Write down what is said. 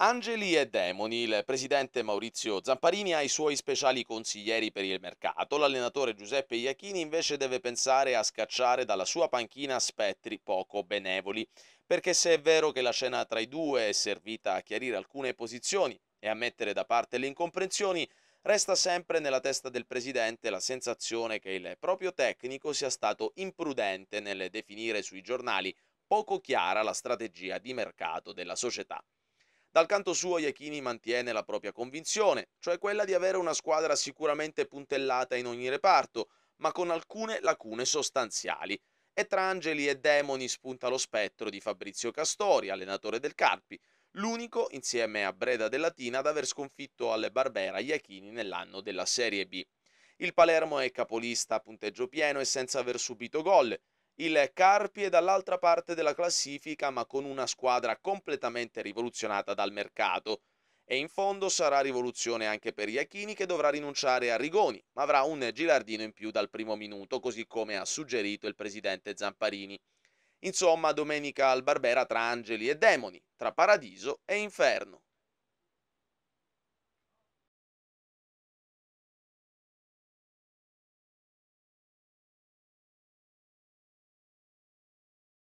Angeli e demoni, il presidente Maurizio Zamparini ha i suoi speciali consiglieri per il mercato, l'allenatore Giuseppe Iachini invece deve pensare a scacciare dalla sua panchina spettri poco benevoli, perché se è vero che la cena tra i due è servita a chiarire alcune posizioni e a mettere da parte le incomprensioni, resta sempre nella testa del presidente la sensazione che il proprio tecnico sia stato imprudente nel definire sui giornali poco chiara la strategia di mercato della società. Dal canto suo Iachini mantiene la propria convinzione, cioè quella di avere una squadra sicuramente puntellata in ogni reparto, ma con alcune lacune sostanziali. E tra angeli e demoni spunta lo spettro di Fabrizio Castori, allenatore del Carpi, l'unico insieme a Breda della Latina, ad aver sconfitto alle Barbera Iachini nell'anno della Serie B. Il Palermo è capolista a punteggio pieno e senza aver subito gol, il Carpi è dall'altra parte della classifica ma con una squadra completamente rivoluzionata dal mercato. E in fondo sarà rivoluzione anche per Iachini che dovrà rinunciare a Rigoni, ma avrà un girardino in più dal primo minuto, così come ha suggerito il presidente Zamparini. Insomma, domenica al Barbera tra angeli e demoni, tra paradiso e inferno.